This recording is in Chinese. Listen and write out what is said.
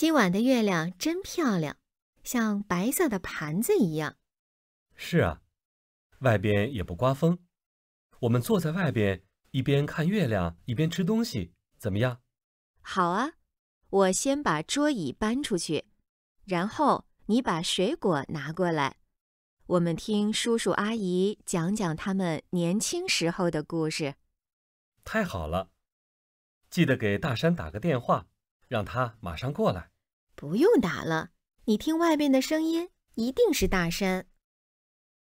今晚的月亮真漂亮，像白色的盘子一样。是啊，外边也不刮风，我们坐在外边一边看月亮一边吃东西，怎么样？好啊，我先把桌椅搬出去，然后你把水果拿过来。我们听叔叔阿姨讲讲他们年轻时候的故事。太好了，记得给大山打个电话。让他马上过来，不用打了。你听外面的声音，一定是大山。